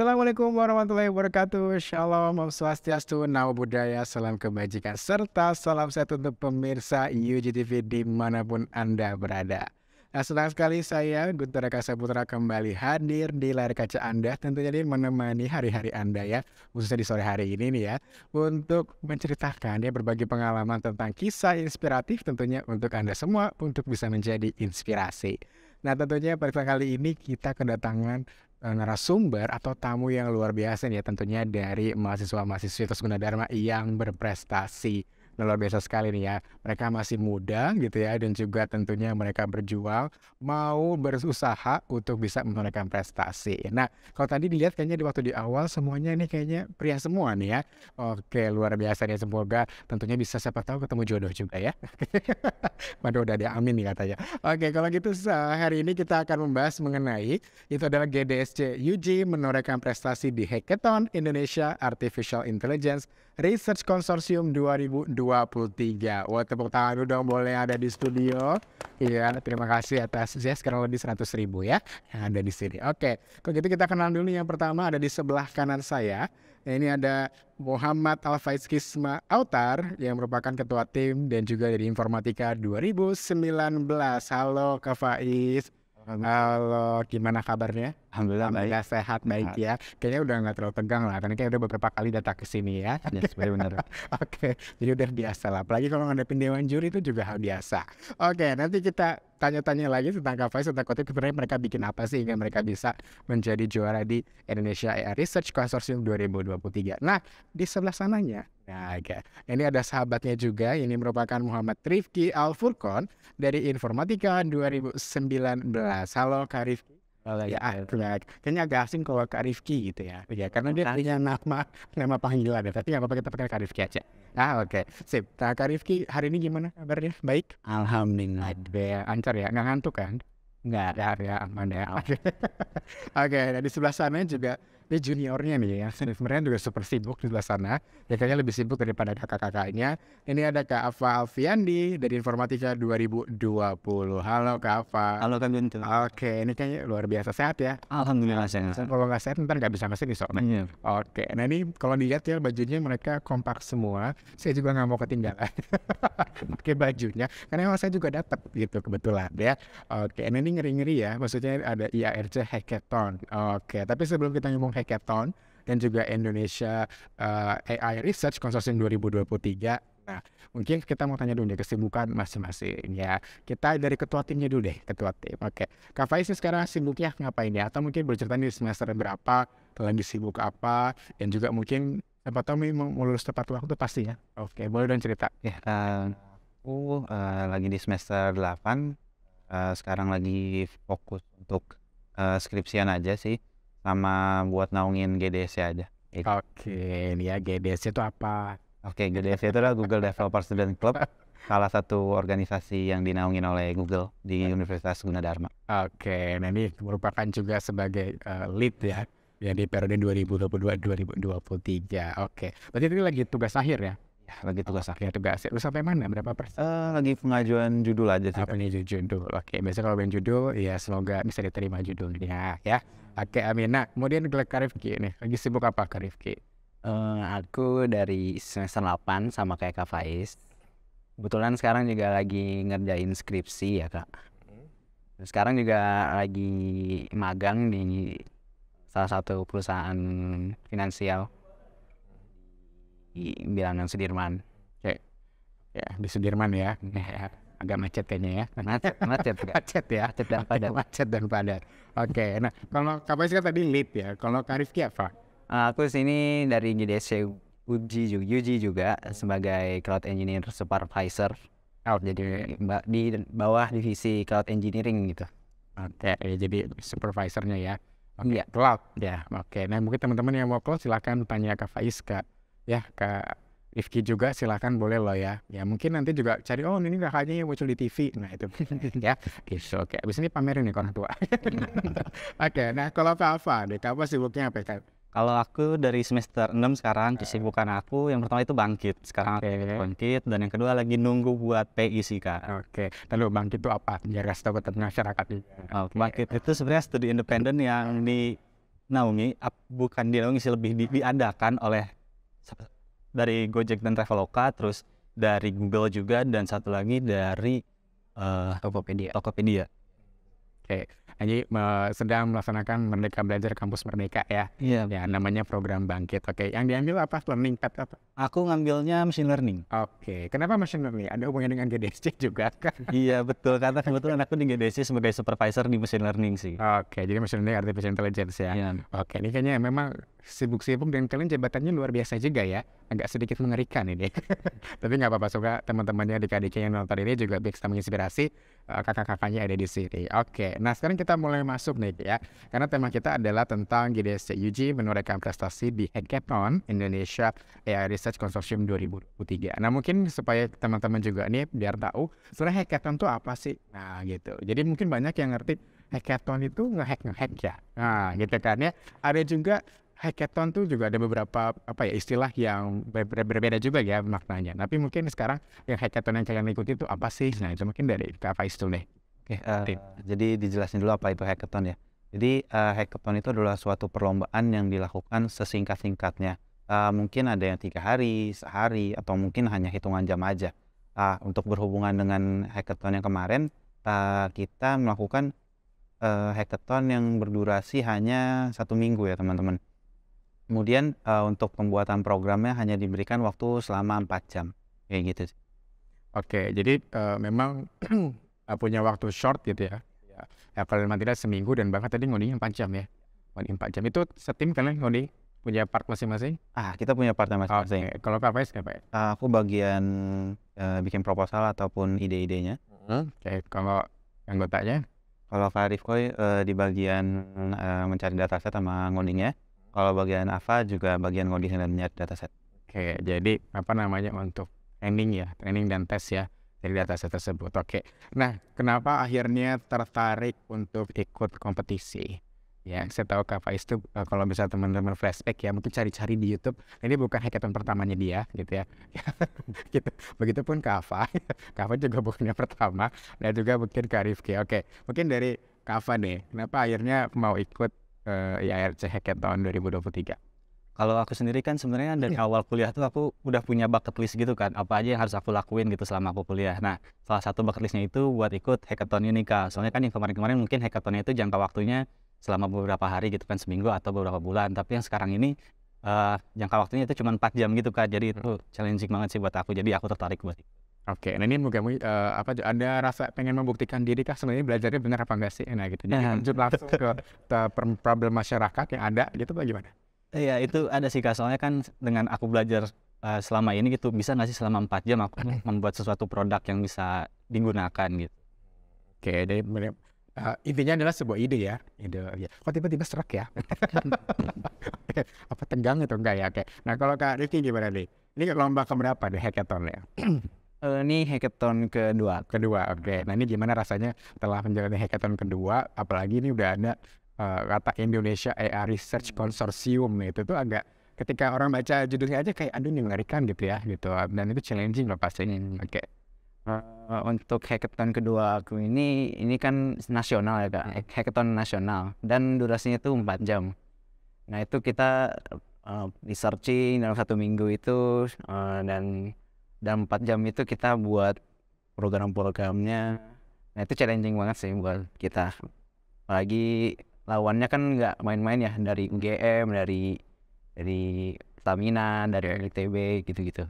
Assalamualaikum warahmatullahi wabarakatuh Shalom, Om Swastiastu, Namo Buddhaya, Salam Kebajikan Serta salam sehat untuk pemirsa UGTV dimanapun Anda berada Nah senang sekali saya Guntur Rekasa Putra, kembali hadir di layar kaca Anda Tentunya ini menemani hari-hari Anda ya Khususnya di sore hari ini nih ya Untuk menceritakan ya berbagi pengalaman tentang kisah inspiratif tentunya untuk Anda semua Untuk bisa menjadi inspirasi Nah tentunya pada kali ini kita kedatangan Eh, narasumber atau tamu yang luar biasa nih ya tentunya dari mahasiswa-mahasiswi Tos Gunadarma yang berprestasi luar biasa sekali nih ya. Mereka masih muda gitu ya dan juga tentunya mereka berjuang mau berusaha untuk bisa menunaikan prestasi. Nah kalau tadi dilihat kayaknya di waktu di awal semuanya ini kayaknya pria semua nih ya. Oke luar biasa nih semoga tentunya bisa siapa tahu ketemu jodoh juga ya. Waduh udah ada amin nih katanya. Oke kalau gitu hari ini kita akan membahas mengenai itu adalah GDSC UG menorehkan prestasi di Hackathon Indonesia Artificial Intelligence Research Consortium 2020 2023. Wah tepuk tangan dulu boleh ada di studio. Iya, terima kasih atas ya sekarang lebih 100 ribu ya yang ada di sini. Oke, kalau gitu kita kenal dulu yang pertama ada di sebelah kanan saya. Ini ada Muhammad Al Kisma Autar yang merupakan ketua tim dan juga dari Informatika 2019. Halo Kak Faiz. Halo, gimana kabarnya? Alhamdulillah, Alhamdulillah baik. sehat baik ah. ya. Kayaknya udah nggak terlalu tegang lah, karena kayak udah beberapa kali datang ke sini ya. Yes, benar. Oke, jadi udah biasa lah. Apalagi kalau ngadepin dewan juri itu juga hal biasa. Oke, nanti kita tanya-tanya lagi tentang Kavais, tentang kotip sebenarnya mereka bikin apa sih hingga mereka bisa menjadi juara di Indonesia AI Research Consortium 2023. Nah, di sebelah sananya, nah, ya, okay. ini ada sahabatnya juga, ini merupakan Muhammad Rifki Al Furqon dari Informatika 2019. Halo Kak Oh, ya, ya Kayaknya agak asing kalau Kak Rifki gitu ya. Ya karena dia punya nama nama panggilan ya. Tapi nggak apa-apa kita pakai Kak Rifki aja. Iya. Ah oke. Okay. Sip. Nah, Kak Rifki hari ini gimana kabarnya? Baik? Alhamdulillah. ancar ya. Nggak ngantuk kan? Nggak. Ya, ya aman ya. Oke. okay. Nah di sebelah sana juga dia juniornya nih ya sebenarnya juga super sibuk di luar sana ya kayaknya lebih sibuk daripada kakak-kakaknya ini ada Kak Afa Alfiandi dari Informatika 2020 halo Kak Afa halo Kak Junto oke ini kayaknya luar biasa sehat ya Alhamdulillah nah, sehat kalau nggak sehat ntar nggak bisa kesini soalnya yeah. oke nah ini kalau dilihat ya bajunya mereka kompak semua saya juga nggak mau ketinggalan Oke bajunya karena emang saya juga dapat gitu kebetulan ya oke nah ini ngeri-ngeri ya maksudnya ada IARC Hackathon oke tapi sebelum kita ngomong Hackathon dan juga Indonesia uh, eh, AI Research Consortium 2023. Nah, mungkin kita mau tanya dulu deh kesibukan masing-masing ya. Kita dari ketua timnya dulu deh, ketua tim. Oke. Okay. Kak Faiz sekarang sibuknya ngapain ya? Atau mungkin bercerita di semester berapa, lagi sibuk apa, dan juga mungkin siapa tahu mau lulus tepat waktu ya? Oke, boleh dong cerita. Ya, uh, aku uh, lagi di semester 8. Uh, eh, sekarang lagi fokus untuk uh, skripsian aja sih sama buat naungin GDC aja. Gitu. Oke, okay, ya GDC itu apa? Oke, okay, GDC itu adalah Google Developer Student Club, salah satu organisasi yang dinaungin oleh Google di Universitas Gunadarma. Oke, okay, nah ini merupakan juga sebagai uh, lead ya, ya di periode 2022-2023. Oke, okay. berarti ini lagi tugas akhir ya? lagi tugas oh. akhir tugas lu sampai mana berapa persen uh, lagi pengajuan judul aja sih apa nih judul oke biasanya kalau main judul ya semoga bisa diterima judulnya ya oke amin nah kemudian ke Karifki nih lagi sibuk apa Karifki uh, eh, aku dari semester 8 sama kayak Kak Faiz kebetulan sekarang juga lagi ngerjain skripsi ya kak hmm. sekarang juga lagi magang di salah satu perusahaan finansial di bilangan Sudirman kayak ya di Sudirman ya, nah, ya agak macet kayaknya ya macet macet macet ya macet dan padat macet dan padat oke okay. nah kalau kapasitas kan tadi lead ya kalau Karif apa uh, aku sini dari GDC Uji juga, Uji juga sebagai cloud engineer supervisor out jadi di bawah divisi cloud engineering gitu oke okay. Ya, jadi supervisornya ya Oke, okay. Iya. yeah. cloud ya. Yeah. Oke, okay. nah mungkin teman-teman yang mau cloud silakan tanya ke Faiz, Kak ya Kak Rifki juga silahkan boleh loh ya. Ya mungkin nanti juga cari oh ini kakaknya yang muncul di TV. Nah itu ya. It's gitu. oke. Okay. Abis ini pamerin nih orang tua. oke. nah kalau Pak Alfa deh, kamu sibuknya apa? Kalau aku dari semester 6 sekarang kesibukan eh. aku yang pertama itu bangkit. Sekarang aku bangkit dan yang kedua lagi nunggu buat PI sih kak. Oke. Okay. Lalu bangkit itu apa? Ya kasih tahu ke masyarakat. Oh, okay. Bangkit itu sebenarnya studi independen yang di naungi bukan dinaungi sih lebih di, diadakan oleh dari Gojek dan Traveloka, terus dari Google juga dan satu lagi dari uh, Tokopedia. Tokopedia. Oke. Okay. Jadi uh, sedang melaksanakan Merdeka Belajar Kampus Merdeka ya. Iya. Yeah. Ya namanya program Bangkit. Oke, yang diambil apa? Learning Path apa? Aku ngambilnya machine learning. Oke. Kenapa machine learning? Ada hubungannya dengan GDSC juga kan? iya, betul. Karena kebetulan aku di GDSC sebagai supervisor di machine learning sih. Oke, jadi machine learning artificial intelligence ya. Yeah. Oke, ini kayaknya memang sibuk-sibuk dan kalian jabatannya luar biasa juga ya. Agak sedikit mengerikan ini. Tapi nggak apa-apa, suka teman-temannya adik-adiknya yang nonton ini juga bisa menginspirasi Eh, kakak-kakaknya ada di sini. Oke, nah sekarang kita mulai masuk nih ya. Karena tema kita adalah tentang GDSC UG menorehkan prestasi di Hackathon Indonesia AI Research Consortium 2023. Nah mungkin supaya teman-teman juga nih biar tahu sebenarnya Hackathon itu apa sih? Nah gitu. Jadi mungkin banyak yang ngerti hackathon itu ngehack ngehack ya. Nah gitu kan ya. Ada juga hackathon tuh juga ada beberapa apa ya istilah yang ber ber juga ya maknanya. Tapi mungkin sekarang yang hackathon yang kalian ikuti itu apa sih? Nah itu mungkin dari Kak Faistul nih. Oke, uh, jadi dijelasin dulu apa itu hackathon ya. Jadi uh, hackathon itu adalah suatu perlombaan yang dilakukan sesingkat-singkatnya. Uh, mungkin ada yang tiga hari, sehari, atau mungkin hanya hitungan jam aja. Uh, untuk berhubungan dengan hackathon yang kemarin, uh, kita melakukan uh, hackathon yang berdurasi hanya satu minggu ya teman-teman Kemudian uh, untuk pembuatan programnya hanya diberikan waktu selama 4 jam. Kayak gitu. Oke, jadi uh, memang punya waktu short gitu ya. Ya, kalau ya memang tidak seminggu dan bahkan tadi ngoding 4 jam ya. Ngoding 4 jam itu setim kalian ngoding punya part masing-masing? Ah, kita punya part masing-masing. Okay. Kalau Pak Faiz apa ya? Uh, aku bagian uh, bikin proposal ataupun ide-idenya. Hmm. Oke, okay. kalau anggotanya? Kalau Pak koi uh, di bagian uh, mencari data set sama ngodingnya. Kalau bagian apa juga bagian ngoding dan dataset. Oke, jadi apa namanya untuk training ya, training dan tes ya dari dataset tersebut. Oke. Nah, kenapa akhirnya tertarik untuk ikut kompetisi? Ya, saya tahu Kak Faiz itu eh, kalau bisa teman-teman flashback ya, mungkin cari-cari di YouTube. Ini bukan hackathon pertamanya dia, gitu ya. gitu. Begitupun Kak Ava, Kak juga bukannya pertama, dan juga mungkin Kak Rifki. Oke, mungkin dari Kak nih, deh, kenapa akhirnya mau ikut uh, eh, IRC Hacket tahun 2023? Kalau aku sendiri kan sebenarnya dari iya. awal kuliah tuh aku udah punya bucket list gitu kan, apa aja yang harus aku lakuin gitu selama aku kuliah. Nah, salah satu bucket listnya itu buat ikut hackathon Unika. Soalnya kan yang kemarin-kemarin mungkin hackathonnya itu jangka waktunya selama beberapa hari gitu kan, seminggu atau beberapa bulan. Tapi yang sekarang ini uh, jangka waktunya itu cuma 4 jam gitu kan, jadi itu hmm. challenging banget sih buat aku. Jadi aku tertarik buat itu. Oke, nah ini mungkin uh, eh, apa ada rasa pengen membuktikan diri kah sebenarnya belajarnya benar apa enggak sih? Nah gitu. Jadi nah. lanjut langsung ke, ke problem masyarakat yang ada gitu bagaimana? Iya, itu ada sih Kak. kan dengan aku belajar uh, selama ini gitu, bisa nggak sih selama 4 jam aku membuat sesuatu produk yang bisa digunakan gitu. Oke, jadi uh, intinya adalah sebuah ide ya ide ya kok tiba-tiba serak ya apa tegang atau enggak ya oke nah kalau kak Rifki gimana nih ini lomba keberapa di hackathon ya Uh, ini hackathon kedua. Kedua, oke. Okay. Nah ini gimana rasanya telah menjalani hackathon kedua, apalagi ini udah ada uh, kata Indonesia AI Research hmm. Consortium nih, itu tuh agak ketika orang baca judulnya aja kayak aduh ini mengerikan gitu ya gitu dan itu challenging lah pastinya oke okay. uh, eh, untuk hackathon kedua aku ini ini kan nasional ya kak hmm. hackathon nasional dan durasinya tuh empat jam nah itu kita uh, researching dalam satu minggu itu uh, dan dan 4 jam itu kita buat program-programnya nah itu challenging banget sih buat kita apalagi lawannya kan nggak main-main ya dari UGM dari dari Pertamina dari LTB gitu-gitu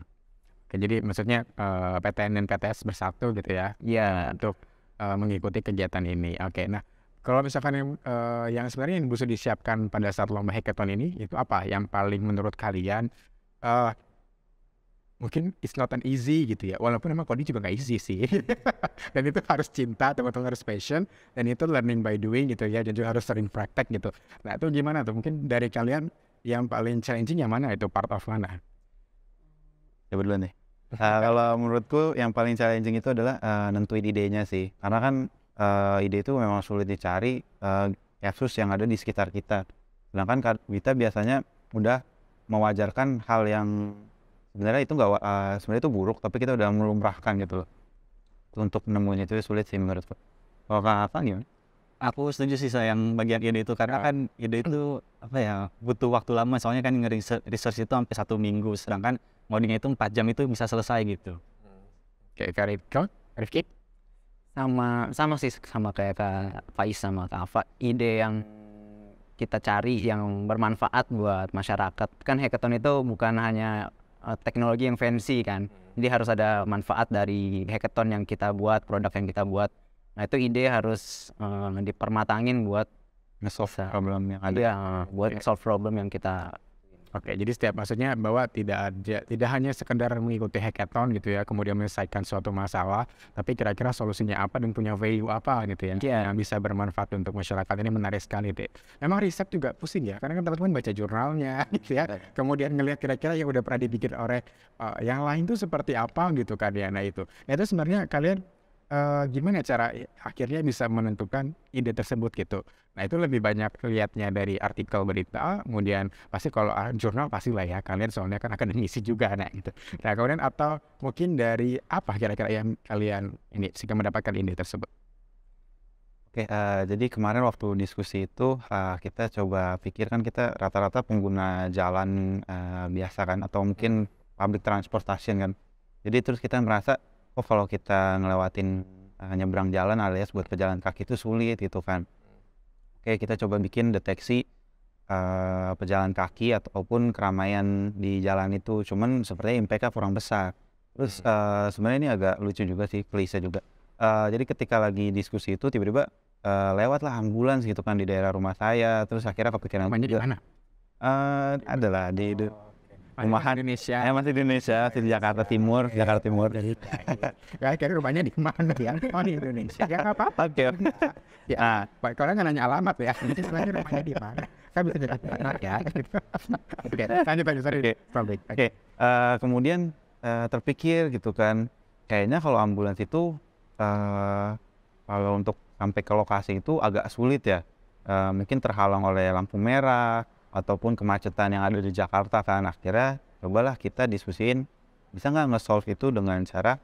jadi maksudnya uh, eh, PTN dan PTS bersatu gitu ya iya untuk eh, mengikuti kegiatan ini oke nah kalau misalkan yang, uh, yang sebenarnya yang bisa disiapkan pada saat lomba hackathon ini itu apa yang paling menurut kalian uh, mungkin it's not an easy gitu ya walaupun emang coding juga nggak easy sih dan itu harus cinta teman-teman harus passion dan itu learning by doing gitu ya dan juga harus sering praktek gitu nah itu gimana tuh mungkin dari kalian yang paling challenging yang mana itu part of mana coba ya, dulu nih uh, ah, kalau menurutku yang paling challenging itu adalah uh, nentuin idenya sih karena kan uh, ide itu memang sulit dicari uh, eh, kasus yang ada di sekitar kita sedangkan kita biasanya udah mewajarkan hal yang sebenarnya itu nggak uh, sebenarnya itu buruk tapi kita udah melumrahkan gitu loh untuk nemuin itu sulit sih menurutku kalau apa gimana? Aku setuju sih sayang bagian ide itu karena ya. kan ide itu apa ya butuh waktu lama soalnya kan ngeriset research itu sampai satu minggu sedangkan morning itu empat jam itu bisa selesai gitu. Kayak Karif Rifki? Sama sama sih sama kayak Kak Faiz sama Kak Afa ide yang kita cari yang bermanfaat buat masyarakat kan hackathon itu bukan hanya uh, teknologi yang fancy kan. Hmm. Jadi harus ada manfaat dari hackathon yang kita buat, produk yang kita buat. Nah itu ide harus uh, dipermatangin buat nge-solve problem yang ada. Iya, buat solve problem yang kita Oke, jadi setiap maksudnya bahwa tidak ada, tidak hanya sekedar mengikuti hackathon gitu ya, kemudian menyelesaikan suatu masalah, tapi kira-kira solusinya apa dan punya value apa gitu ya, yeah. yang bisa bermanfaat untuk masyarakat ini menarik sekali deh. Memang riset juga pusing ya, karena kan teman-teman baca jurnalnya gitu ya, kemudian ngelihat kira-kira yang udah pernah dibikin oleh uh, yang lain tuh seperti apa gitu kan ya, nah itu. Nah itu sebenarnya kalian uh, gimana ya cara akhirnya bisa menentukan ide tersebut gitu. Nah itu lebih banyak lihatnya dari artikel berita, kemudian pasti kalau ah, jurnal pasti lah ya kalian soalnya kan akan mengisi juga nah gitu. Nah kemudian atau mungkin dari apa kira-kira yang kalian ini sehingga mendapatkan ide tersebut. Oke, uh, jadi kemarin waktu diskusi itu uh, kita coba pikirkan kita rata-rata pengguna jalan uh, biasa kan atau mungkin public transportation kan. Jadi terus kita merasa oh kalau kita ngelewatin uh, nyebrang jalan alias buat pejalan kaki itu sulit gitu kan oke kita coba bikin deteksi uh, pejalan kaki ataupun keramaian di jalan itu cuman sepertinya impact-nya kurang besar terus uh, sebenarnya ini agak lucu juga sih klise juga uh, jadi ketika lagi diskusi itu tiba-tiba uh, lewatlah ambulans gitu kan di daerah rumah saya terus akhirnya kepikiran Rumahnya di mana? Uh, adalah di, oh. di rumahan Indonesia eh, masih di Indonesia masih di Jakarta Timur iya. Jakarta Timur kayak rumahnya di mana ya oh di Indonesia ya nggak apa-apa oke ya nah. baik kalau enggak nanya alamat ya sebenarnya rumahnya di mana kan bisa jadi anak ya oke lanjut lanjut sorry oke oke eh, kemudian uh, terpikir gitu kan kayaknya kalau ambulans itu uh, kalau untuk sampai ke lokasi itu agak sulit ya uh, mungkin terhalang oleh lampu merah ataupun kemacetan yang ada di Jakarta kan akhirnya cobalah kita diskusin bisa nggak nge-solve itu dengan cara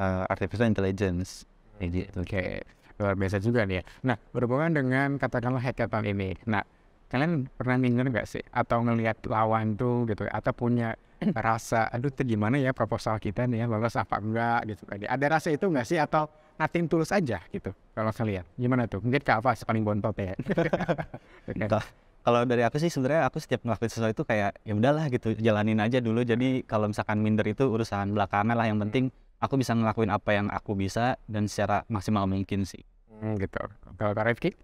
uh, artificial intelligence kayak hmm, gitu. Oke, okay. luar biasa juga nih ya. Nah, berhubungan dengan katakanlah hackathon ini. Nah, kalian pernah denger nggak sih atau ngelihat lawan tuh gitu atau punya rasa aduh itu gimana ya proposal kita nih ya bagus apa enggak gitu kan ya. ada rasa itu nggak sih atau nothing tulus aja gitu kalau saya lihat. gimana tuh mungkin kak Afas paling bontot ya gitu kan kalau dari aku sih sebenarnya aku setiap ngelakuin sesuatu itu kayak ya udahlah gitu jalanin aja dulu jadi kalau misalkan minder itu urusan belakangan lah yang hmm. penting aku bisa ngelakuin apa yang aku bisa dan secara maksimal mungkin sih hmm, gitu kalau Kak Rifki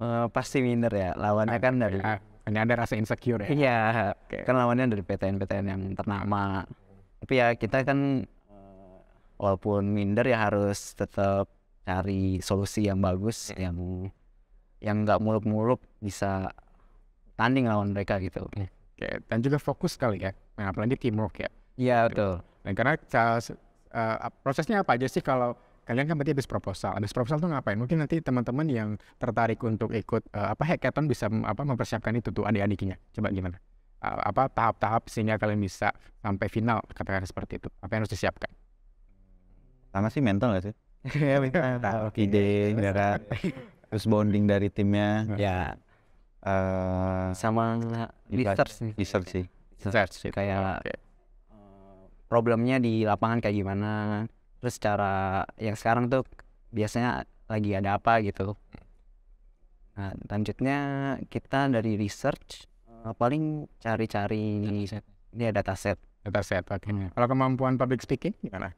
uh, pasti minder ya lawannya ah, kan dari ah, ini ada rasa insecure ya iya okay. kan lawannya dari PTN-PTN yang ternama ah. tapi ya kita kan eh, walaupun minder ya harus tetap cari solusi yang bagus hmm. yang yang nggak muluk-muluk bisa tanding lawan mereka gitu. Oke, dan juga fokus sekali ya, nah, apalagi teamwork ya. Iya gitu. betul. Dan karena uh, prosesnya apa aja sih kalau kalian kan berarti habis proposal. Habis proposal tuh ngapain? Mungkin nanti teman-teman yang tertarik untuk ikut uh, apa hackathon bisa apa mempersiapkan itu tuh adik-adiknya. Coba gimana? Eh, apa tahap-tahap sehingga kalian bisa sampai final katakan seperti itu. Apa yang harus disiapkan? Sama sih mental gak sih? Iya, mental, ide, darah terus bonding dari timnya ya uh, sama research research sih research kayak okay. Eh, problemnya di lapangan kayak gimana terus cara yang sekarang tuh biasanya lagi ada apa gitu nah lanjutnya kita dari research eh, paling cari-cari dia ya, dataset dataset oke okay. kalau kemampuan public speaking gimana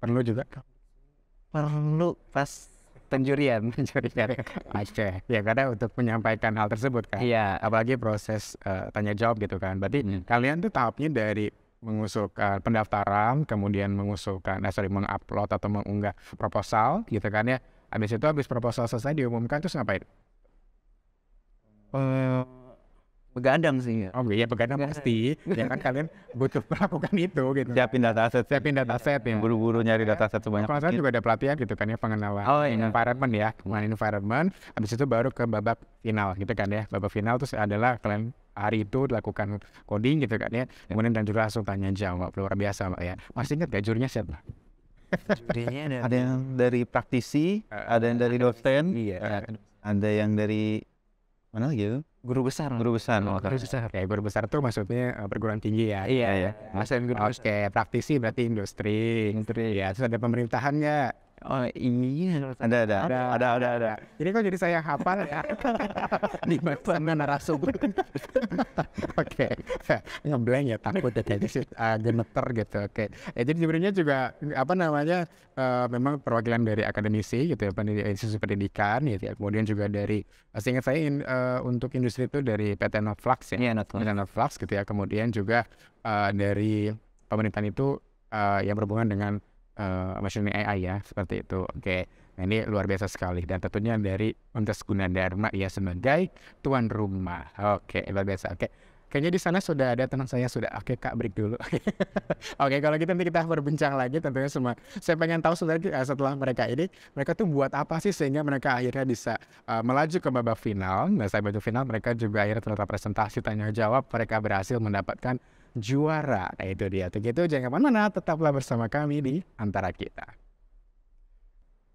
perlu juga perlu pas penjurian penjurian Oke, ya karena untuk menyampaikan hal tersebut kan iya apalagi proses uh, tanya jawab gitu kan berarti hmm. kalian tuh tahapnya dari mengusulkan pendaftaran kemudian mengusulkan eh sorry mengupload atau mengunggah proposal gitu kan ya habis itu habis proposal selesai diumumkan terus ngapain uh, begadang sih. Ya. Oh iya begadang iya. pasti. ya kan kalian butuh melakukan itu gitu. Siapin data set, siapin data set ya. Buru-buru nyari data set sebanyak. Kalau saya juga ada pelatihan gitu kan ya pengenalan oh, iya. environment ya, pengenalan environment. Habis itu baru ke babak final gitu kan ya. Babak final terus adalah kalian hari itu dilakukan coding gitu kan ya. Kemudian dan juga langsung tanya jawab luar biasa mbak ya. Masih ingat gak jurnya siapa? Jurinya ada, ada yang dari praktisi, uh, ada yang dari eh, dosen, iya. ada yang dari mana lagi? guru besar guru besar oh, guru besar ya guru besar tuh maksudnya eh, perguruan tinggi ya iya ya, masa Nah, guru oke okay. praktisi berarti industri industri ya terus ada pemerintahannya Oh iya, ada ada ada ada ada. ada. Jadi kok jadi saya hafal ya? Di mana narasumber? Oke, ngebleng ya takut ada ya, jadi uh, gemeter gitu. Oke, okay. Eh, ya, jadi sebenarnya juga apa namanya uh, memang perwakilan dari akademisi gitu ya, pendidikan institusi pendidikan gitu ya. Kemudian juga dari seingat saya in, uh, untuk industri itu dari PT Novflux ya, yeah, PT Novflux gitu ya. Kemudian juga uh, dari pemerintahan itu uh, yang berhubungan dengan uh, machine AI ya seperti itu. Oke, okay. Nah, ini luar biasa sekali dan tentunya dari untuk guna Dharma ya sebagai tuan rumah. Oke, okay, luar biasa. Oke. Okay. Kayaknya di sana sudah ada Tenang saya sudah oke kak break dulu. Oke okay, kalau gitu nanti kita berbincang lagi tentunya semua. Saya pengen tahu sebenarnya eh, setelah mereka ini mereka tuh buat apa sih sehingga mereka akhirnya bisa uh, melaju ke babak final. Nah saya babak final mereka juga akhirnya ternyata presentasi tanya jawab mereka berhasil mendapatkan juara. Nah itu dia. Tuh itu jangan kemana-mana, tetaplah bersama kami di Antara Kita.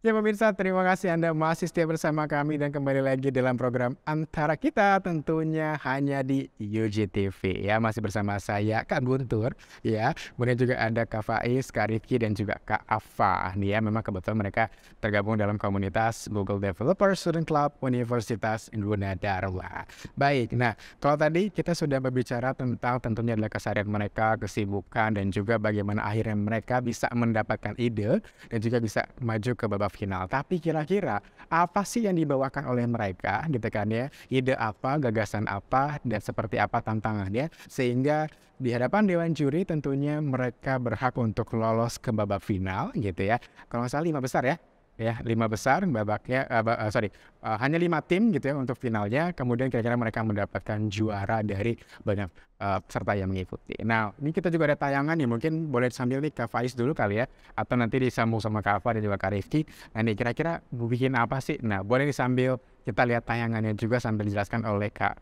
Ya pemirsa, terima kasih Anda masih setia bersama kami dan kembali lagi dalam program Antara Kita tentunya hanya di UGTV ya. Masih bersama saya Kak Guntur ya. Kemudian juga ada Kak Faiz, Kak Rifki dan juga Kak Afa. Nih ya, memang kebetulan mereka tergabung dalam komunitas Google Developer Student Club Universitas Gunadarma. Baik, nah kalau tadi kita sudah berbicara tentang tentunya adalah keseharian mereka, kesibukan dan juga bagaimana akhirnya mereka bisa mendapatkan ide dan juga bisa maju ke babak babak final. Tapi kira-kira apa sih yang dibawakan oleh mereka gitu kan ya? Ide apa, gagasan apa, dan seperti apa tantangannya sehingga di hadapan dewan juri tentunya mereka berhak untuk lolos ke babak final gitu ya. Kalau nggak salah lima besar ya ya lima besar babaknya uh, sorry uh, hanya lima tim gitu ya untuk finalnya kemudian kira-kira mereka mendapatkan juara dari banyak uh, peserta yang mengikuti. Nah ini kita juga ada tayangan nih mungkin boleh sambil nih ke Faiz dulu kali ya atau nanti disambung sama Kak Afar dan juga Kak Rifki. Nah ini kira-kira bikin apa sih? Nah boleh disambil kita lihat tayangannya juga sambil dijelaskan oleh Kak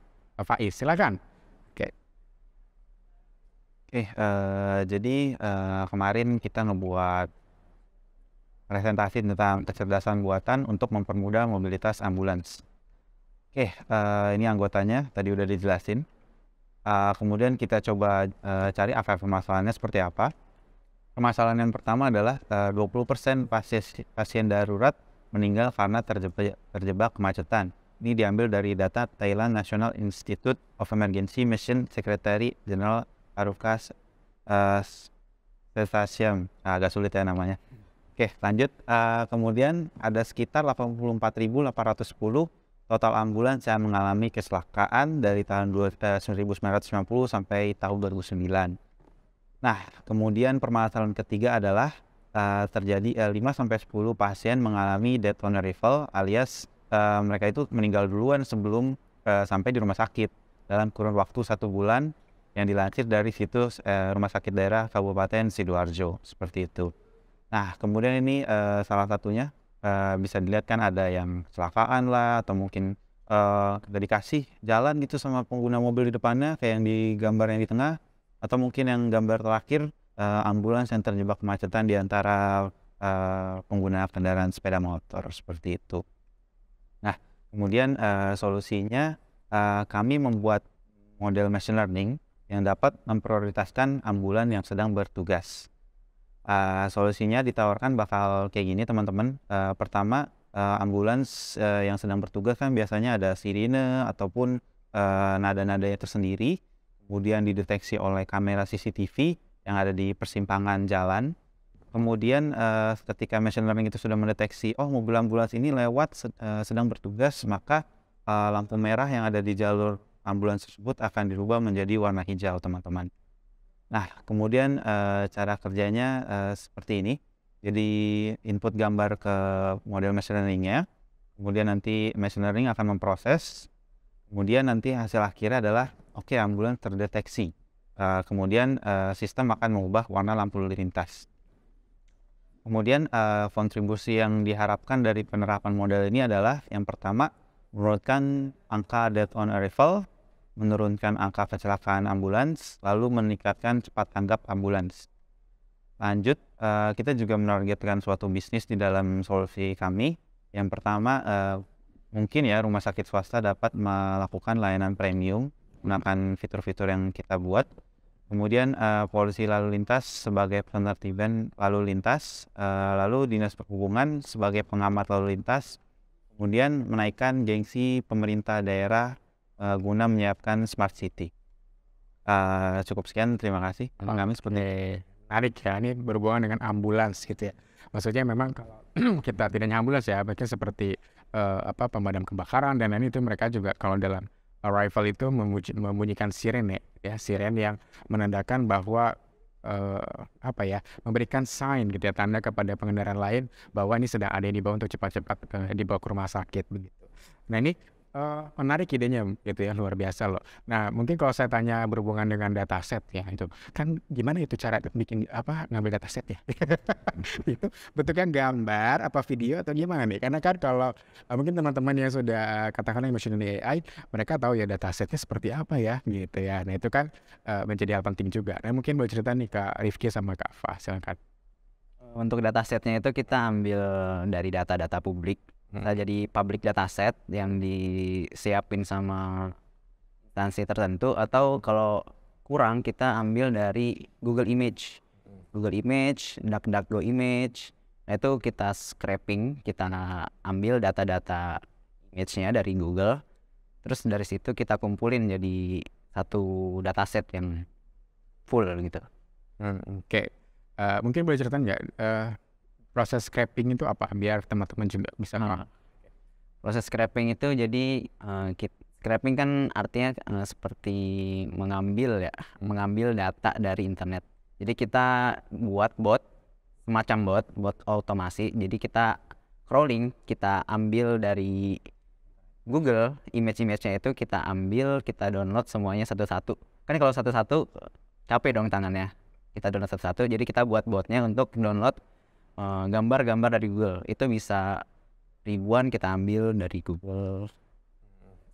Faiz. Silakan. Oke. Okay. Oke, okay, uh, jadi uh, kemarin kita ngebuat presentasi tentang kecerdasan buatan untuk mempermudah mobilitas ambulans. Oke, uh, ini anggotanya tadi udah dijelasin. Uh, kemudian kita coba uh, cari apa permasalahannya seperti apa. Permasalahan yang pertama adalah uh, 20% pasien, pasien darurat meninggal karena terjebak, terjebak kemacetan. Ini diambil dari data Thailand National Institute of Emergency Mission Secretary General Arukas uh, Sesasiam. Nah, agak sulit ya namanya. Oke, lanjut. Uh, kemudian ada sekitar 84.810 total ambulans yang mengalami keselakaan dari tahun 1990 eh, sampai tahun 2009. Nah, kemudian permasalahan ketiga adalah uh, terjadi uh, 5 sampai 10 pasien mengalami death on arrival alias uh, mereka itu meninggal duluan sebelum uh, sampai di rumah sakit dalam kurun waktu satu bulan yang dilansir dari situs uh, Rumah Sakit Daerah Kabupaten Sidoarjo seperti itu. Nah, kemudian ini, eh, salah satunya, eh, bisa dilihat kan ada yang kecelakaan lah atau mungkin, eee, eh, dikasih jalan gitu sama pengguna mobil di depannya kayak yang di gambar yang di tengah, atau mungkin yang gambar terakhir, ambulans yang terjebak kemacetan di antara, pengguna kendaraan sepeda motor, seperti itu. Nah, kemudian, solusinya, kami membuat model machine learning yang dapat memprioritaskan ambulan yang sedang bertugas uh, solusinya ditawarkan bakal kayak gini teman-teman uh, pertama uh, ambulans uh, yang sedang bertugas kan biasanya ada sirine ataupun uh, nada-nadanya tersendiri kemudian dideteksi oleh kamera CCTV yang ada di persimpangan jalan kemudian uh, ketika machine learning itu sudah mendeteksi oh mobil ambulans ini lewat uh, sedang bertugas maka uh, lampu merah yang ada di jalur ambulans tersebut akan dirubah menjadi warna hijau teman-teman Nah, kemudian e, cara kerjanya e, seperti ini. Jadi input gambar ke model machine learningnya. Kemudian nanti machine learning akan memproses. Kemudian nanti hasil akhirnya adalah oke okay, ambulans terdeteksi. E, kemudian e, sistem akan mengubah warna lampu lalu lintas. Kemudian uh, kontribusi yang diharapkan dari penerapan model ini adalah yang pertama menurunkan angka death on arrival menurunkan angka kecelakaan ambulans, lalu meningkatkan cepat tanggap ambulans. Lanjut, eh, kita juga menargetkan suatu bisnis di dalam solusi kami. Yang pertama, eh, mungkin ya rumah sakit swasta dapat melakukan layanan premium menggunakan fitur-fitur yang kita buat. Kemudian uh, polisi lalu lintas sebagai penertiban lalu lintas, lalu dinas perhubungan sebagai pengamat lalu lintas, kemudian menaikkan gengsi pemerintah daerah uh, guna menyiapkan smart city. Uh, cukup sekian, terima kasih. Pak oh, seperti menarik ya ini berhubungan dengan ambulans gitu ya maksudnya memang kalau kita tidak ambulans ya maksudnya seperti uh, apa pemadam kebakaran dan ini itu mereka juga kalau dalam arrival itu membunyikan sirene ya, ya siren yang menandakan bahwa uh, apa ya memberikan sign gitu ya tanda kepada pengendara lain bahwa ini sedang ada yang dibawa untuk cepat-cepat uh, dibawa ke rumah sakit begitu nah ini Uh, menarik idenya gitu ya luar biasa loh. Nah mungkin kalau saya tanya berhubungan dengan data set ya itu kan gimana itu cara bikin apa ngambil data set ya? itu bentuknya gambar apa video atau gimana nih? Karena kan kalau eh, mungkin teman-teman yang sudah katakanlah machine learning AI mereka tahu ya data setnya seperti apa ya gitu ya. Nah itu kan uh, menjadi hal penting juga. Nah mungkin boleh cerita nih Kak Rifki sama Kak Fa silakan. Untuk datasetnya itu kita ambil dari data-data publik Nah, jadi public data set yang disiapin sama instansi tertentu atau kalau kurang kita ambil dari Google Image. Hmm. Google Image, DuckDuckGo Image. Nah, itu kita scraping, kita ambil data-data image-nya dari Google. Terus dari situ kita kumpulin jadi satu dataset yang full gitu. Hmm, Oke. Okay. Uh, eh, mungkin boleh cerita nggak uh, proses scraping itu apa biar teman-teman juga bisa nah, nah proses scraping itu jadi uh, eh, kita, scraping kan artinya uh, seperti mengambil ya mengambil data dari internet jadi kita buat bot semacam bot bot otomasi jadi kita crawling kita ambil dari Google image-image-nya itu kita ambil kita download semuanya satu-satu kan kalau satu-satu capek dong tangannya kita download satu-satu jadi kita buat botnya untuk download Eh, gambar-gambar dari Google itu bisa ribuan kita ambil dari Google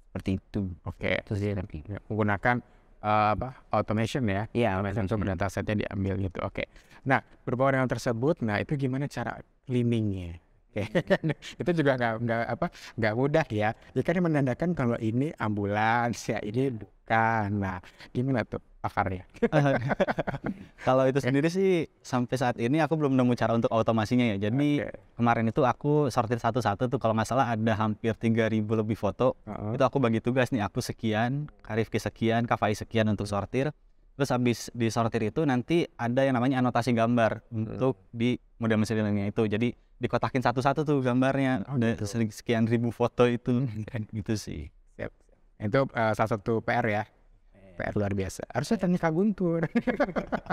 seperti itu. Oke. Okay. dia menggunakan uh, apa automation ya? Iya. automation untuk data setnya diambil gitu. Oke. Okay. Nah berbau dengan tersebut, nah itu gimana cara cleaningnya? Okay. itu juga nggak nggak apa nggak mudah ya. Ya kan menandakan kalau ini ambulans ya ini bukan. Nah gimana tuh? akarnya. Kalau itu sendiri sih sampai saat ini aku belum nemu cara untuk otomasinya ya. Jadi okay. kemarin itu aku sortir satu-satu tuh kalau masalah ada hampir 3000 lebih foto. Uh -huh. Itu aku bagi tugas nih aku sekian, Karifki sekian, Kafai sekian untuk sortir. Terus habis disortir itu nanti ada yang namanya anotasi gambar -huh. untuk di model mesin itu. Jadi dikotakin satu-satu tuh gambarnya. Oh, nah, gitu. sekian ribu foto itu gitu sih. Itu uh, salah satu PR ya PR luar biasa. Harusnya tanya Kak Guntur.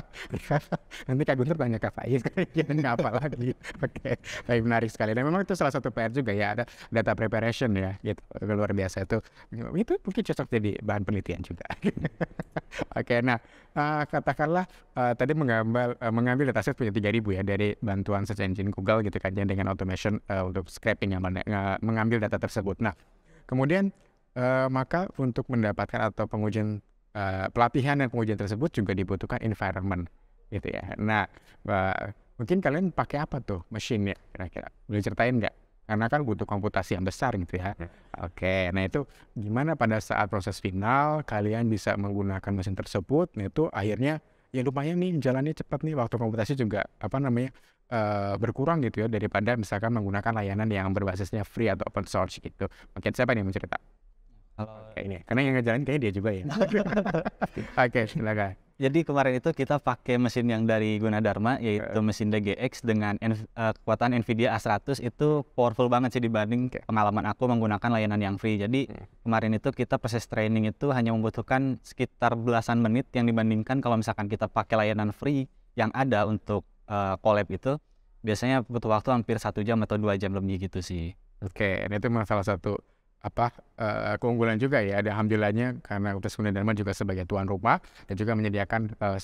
Nanti Kak Guntur tanya Kak Faiz, jangan apa lagi. Oke, tapi menarik sekali. Dan memang itu salah satu PR juga ya, ada data preparation ya, gitu luar biasa itu. Itu mungkin cocok jadi bahan penelitian juga. Oke, nah eh, katakanlah uh, tadi eh, mengambil uh, mengambil set punya ribu ya dari bantuan search engine Google gitu kan ya, dengan automation uh, untuk scraping yang uh, mengambil data tersebut. Nah, kemudian uh, maka untuk mendapatkan atau pengujian uh, pelatihan dan pengujian tersebut juga dibutuhkan environment gitu ya. Nah, uh, mungkin kalian pakai apa tuh mesinnya kira-kira? Boleh ceritain nggak? Karena kan butuh komputasi yang besar gitu ya. Hmm. Oke, okay, nah itu gimana pada saat proses final kalian bisa menggunakan mesin tersebut? Nah itu akhirnya yang lumayan nih jalannya cepat nih waktu komputasi juga apa namanya uh, berkurang gitu ya daripada misalkan menggunakan layanan yang berbasisnya free atau open source gitu. Mungkin siapa nih yang mau cerita? ini. Ya, karena yang ngejalanin kayak dia juga ya oke silakan jadi kemarin itu kita pakai mesin yang dari Gunadarma yaitu mesin DGX dengan uh, kekuatan Nvidia A100 itu powerful banget sih dibanding okay. pengalaman aku menggunakan layanan yang free. Jadi hmm. kemarin itu kita proses training itu hanya membutuhkan sekitar belasan menit yang dibandingkan kalau misalkan kita pakai layanan free yang ada untuk uh, collab itu biasanya butuh waktu hampir satu jam atau dua jam lebih gitu sih. Oke, okay, itu memang salah satu apa uh, keunggulan juga ya ada alhamdulillahnya karena Universitas Gunung Dharma juga sebagai tuan rumah dan juga menyediakan uh,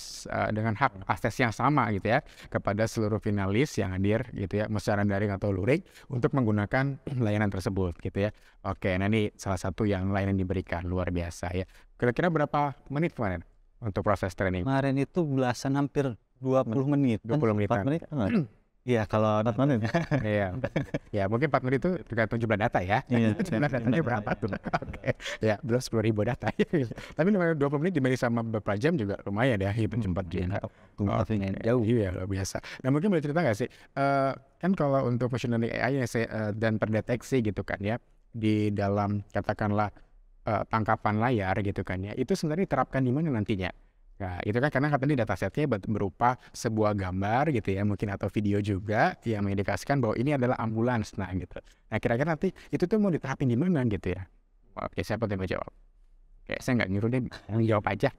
dengan hak hmm. akses yang sama gitu ya kepada seluruh finalis yang hadir gitu ya secara daring atau luring untuk menggunakan layanan tersebut gitu ya oke nah ini salah satu yang layanan diberikan luar biasa ya kira-kira berapa menit kemarin untuk proses training kemarin itu belasan hampir 20 menit 20 menit, 20 menit. menit Iya, kalau not ya. Iya. ya, mungkin 4 menit itu tergantung jumlah data ya. Iya, jumlah datanya berapa tuh. Oke. Ya, belum sepuluh ribu data. Tapi dua puluh menit dibanding sama beberapa jam juga lumayan ya, hidup cepat hmm. dia. Iya. jauh. Iya, luar biasa. Nah, mungkin boleh cerita nggak sih? Uh, kan kalau untuk learning AI uh, ya, eh, dan terdeteksi gitu kan ya, di dalam katakanlah uh, tangkapan layar gitu kan ya, itu sebenarnya diterapkan di mana nantinya? Nah, itu kan karena katanya datasetnya berupa sebuah gambar gitu ya, mungkin atau video juga yang mengindikasikan bahwa ini adalah ambulans. Nah, gitu. Nah, kira-kira nanti itu tuh mau diterapin di mana gitu ya? Oke, saya yang mau jawab? Kayak saya nggak nyuruh deh, yang jawab aja.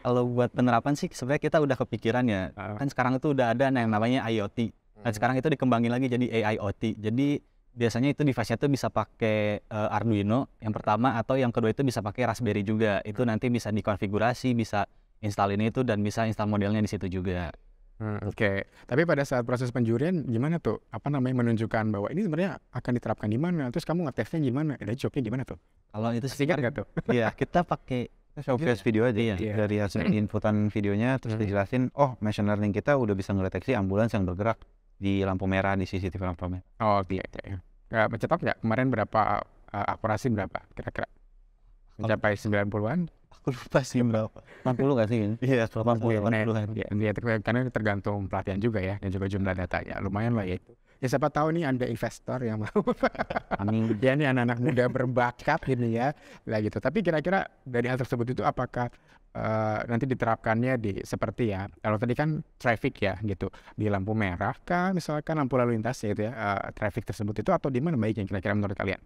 Kalau buat penerapan sih sebenarnya kita udah kepikiran ya. Uh. Kan sekarang itu udah ada yang namanya IoT. Nah, hmm. sekarang itu dikembangin lagi jadi AIoT. Jadi biasanya itu device-nya tuh bisa pakai uh, Arduino yang pertama atau yang kedua itu bisa pakai Raspberry juga. Itu hmm. nanti bisa dikonfigurasi, bisa install ini itu dan bisa install modelnya di situ juga. Hmm, Oke, okay. tapi pada saat proses penjurian gimana tuh? Apa namanya menunjukkan bahwa ini sebenarnya akan diterapkan di mana? Terus kamu ngetesnya gimana? Ada jobnya gimana tuh? Kalau itu sih nggak tuh? Iya, kita pakai showcase video aja ya yeah. dari hasil inputan videonya terus hmm. dijelasin, oh machine learning kita udah bisa ngedeteksi ambulans yang bergerak di lampu merah di CCTV lampu merah. Oh, oke. Okay. Gitu. Yeah. Nggak mencetak nggak kemarin berapa uh, akurasi berapa kira-kira? Mencapai 90-an? aku lupa sih berapa puluh gak sih iya 80 80 ya, karena tergantung pelatihan juga ya dan juga jumlah datanya lumayan lah ya ya siapa tahu nih ada investor yang mau Amin. ya nih anak-anak muda berbakat gitu ya lah gitu tapi kira-kira dari hal tersebut itu apakah uh, nanti diterapkannya di seperti ya kalau tadi kan traffic ya gitu di lampu merah kan misalkan lampu lalu lintas gitu ya itu ya uh, eh, traffic tersebut itu atau di mana baiknya kira-kira menurut kalian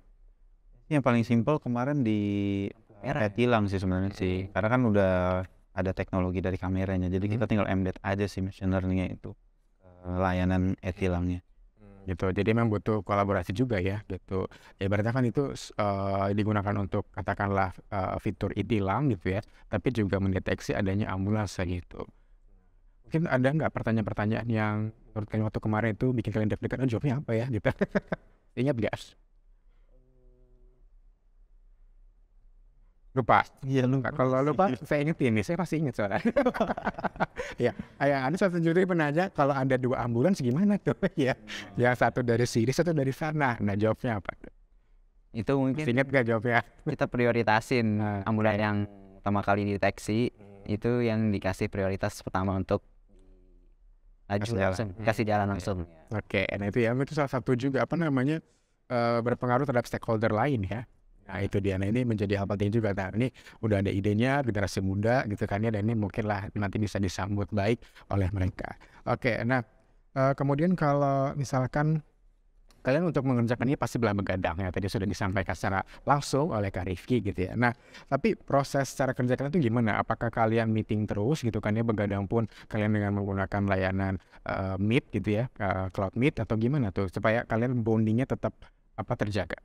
yang paling simpel kemarin di kamera hilang sih sebenarnya sih iya. karena kan udah ada teknologi dari kameranya jadi hmm. kita tinggal embed aja sih machine learningnya itu eh, layanan etilangnya hmm. gitu jadi memang butuh kolaborasi juga ya gitu ya berarti kan itu uh, digunakan untuk katakanlah uh, fitur etilang gitu ya tapi juga mendeteksi adanya ambulans gitu mungkin ada nggak pertanyaan-pertanyaan yang menurut kalian waktu kemarin itu bikin kalian deg-degan oh, jawabnya apa ya gitu ingat nggak lupa iya lupa kalau lupa iya. saya ingat ini saya pasti ingat soalnya ya ayah ada satu juri penanya kalau ada dua ambulans gimana tuh iya. ya yang satu dari sini satu dari sana nah jawabnya apa itu mungkin ingat gak jawabnya kita prioritasin nah, ambulans yang pertama kali deteksi hmm. itu yang dikasih prioritas pertama untuk kasih jalan langsung, hmm. kasih jalan langsung oke okay. nah itu ya itu salah satu juga apa namanya uh, berpengaruh terhadap stakeholder lain ya Nah itu dia, nah ini menjadi hal penting juga. Nah ini udah ada idenya, generasi muda gitu kan ya, dan ini mungkinlah nanti bisa disambut baik oleh mereka. Oke, nah eh, kemudian kalau misalkan kalian untuk mengerjakan ini pasti belah begadang ya tadi sudah disampaikan secara langsung oleh Kak Rifki gitu ya. Nah tapi proses cara kerja kalian itu gimana? Apakah kalian meeting terus gitu kan ya begadang pun kalian dengan menggunakan layanan uh, Meet gitu ya, uh, Cloud Meet atau gimana tuh supaya kalian bondingnya tetap apa terjaga?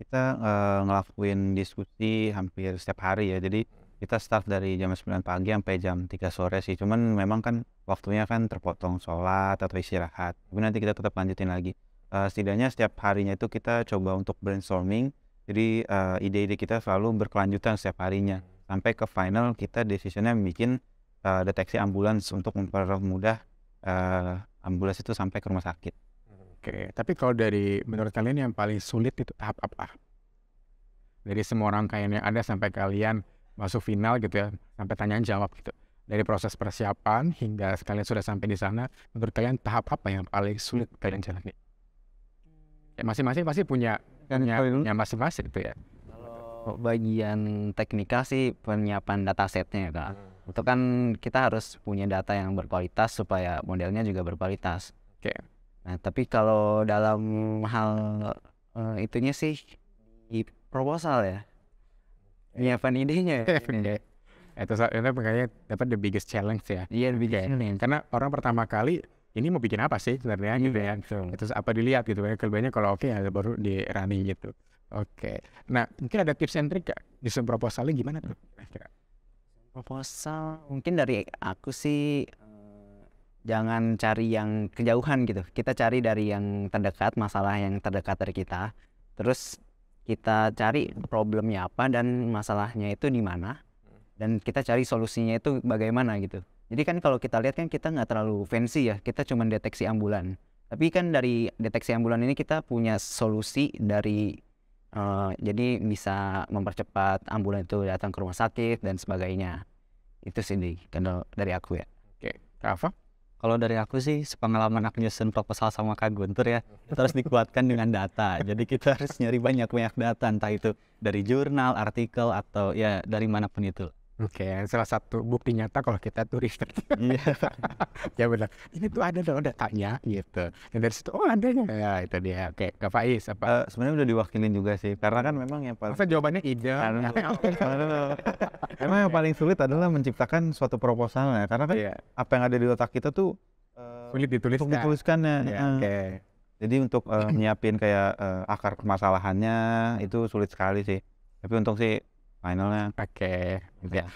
Kita, uh, ngelakuin diskusi hampir setiap hari ya. Jadi kita start dari jam sembilan pagi sampai jam tiga sore sih. Cuman memang kan waktunya kan terpotong sholat atau istirahat. Tapi nanti kita tetap lanjutin lagi. uh, setidaknya setiap harinya itu kita coba untuk brainstorming. Jadi, ide ide-ide kita selalu berkelanjutan setiap harinya. Sampai ke final kita decision bikin, uh, deteksi ambulans untuk mempermudah, uh, ambulans itu sampai ke rumah sakit. Oke, tapi kalau dari menurut kalian yang paling sulit itu tahap apa? Dari semua rangkaian yang ada sampai kalian masuk final gitu ya, sampai tanya jawab gitu. Dari proses persiapan hingga kalian sudah sampai di sana, menurut kalian tahap apa yang paling sulit kalian jalani? Ya masing-masing pasti punya punya, punya masing-masing itu ya. Kalau bagian teknikal sih penyiapan datasetnya ya kak. Hmm. Itu kan kita harus punya data yang berkualitas supaya modelnya juga berkualitas. Oke. Okay Nah, tapi kalau dalam hal uh, itunya sih di proposal ya. Nyiapin idenya. ya. Iya. itu itu makanya dapat the biggest challenge ya. Iya, lebih the challenge. Karena orang pertama kali ini mau bikin apa sih sebenarnya gitu iya, ya. Terus apa dilihat gitu ya. Kelebihannya kalau oke okay, ya baru di running gitu. Oke. Okay. Nah, mungkin ada tips and trick ya Justru proposalnya gimana tuh? Proposal mungkin dari aku sih jangan cari yang kejauhan gitu kita cari dari yang terdekat masalah yang terdekat dari kita terus kita cari problemnya apa dan masalahnya itu di mana dan kita cari solusinya itu bagaimana gitu jadi kan kalau kita lihat kan kita nggak terlalu fancy ya kita cuma deteksi ambulan tapi kan dari deteksi ambulan ini kita punya solusi dari uh, jadi bisa mempercepat ambulan itu datang ke rumah sakit dan sebagainya itu sih dari, dari aku ya oke okay. Rafa kalau dari aku sih sepengalaman aku nyusun proposal sama Kak Guntur ya terus dikuatkan dengan data jadi kita harus nyari banyak-banyak data entah itu dari jurnal artikel atau ya dari manapun itu Oke, okay, salah satu bukti nyata kalau kita tuh research. Iya. ya benar. Ini tuh ada dong datanya gitu. Dan dari situ oh ada ya. Ya itu dia. Oke, okay. Kak Faiz apa? Uh, Sebenarnya udah diwakilin juga sih. Karena kan memang yang paling Masa jawabannya ide. Emang yang paling sulit adalah menciptakan suatu proposal ya. Karena kan yeah. apa yang ada di otak kita tuh uh, sulit dituliskan. Ya. Yeah, uh. Oke. Okay. Jadi untuk uh, nyiapin kayak uh, akar permasalahannya itu sulit sekali sih. Tapi untung sih finalnya oke okay. ya.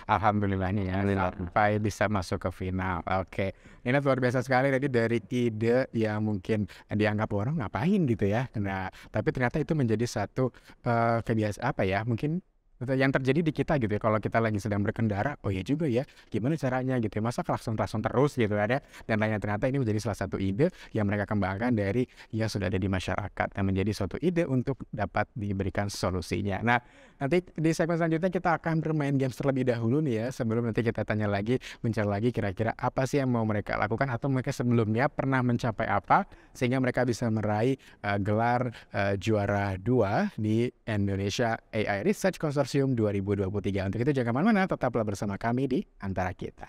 nih ya sampai bisa masuk ke final oke okay. ini luar biasa sekali tadi dari ide yang mungkin dianggap orang ngapain gitu ya nah tapi ternyata itu menjadi satu uh, eh, kebiasaan apa ya mungkin Gitu, yang terjadi di kita gitu ya kalau kita lagi sedang berkendara oh ya juga ya gimana caranya gitu ya masa klakson klakson terus gitu ada dan lainnya ternyata ini menjadi salah satu ide yang mereka kembangkan dari yang sudah ada di masyarakat dan menjadi suatu ide untuk dapat diberikan solusinya nah nanti di segmen selanjutnya kita akan bermain game terlebih dahulu nih ya sebelum nanti kita tanya lagi mencari lagi kira-kira apa sih yang mau mereka lakukan atau mereka sebelumnya pernah mencapai apa sehingga mereka bisa meraih uh, gelar uh, juara dua di Indonesia AI Research Consortium Konsorsium 2023. Untuk itu jangan kemana-mana, tetaplah bersama kami di Antara Kita.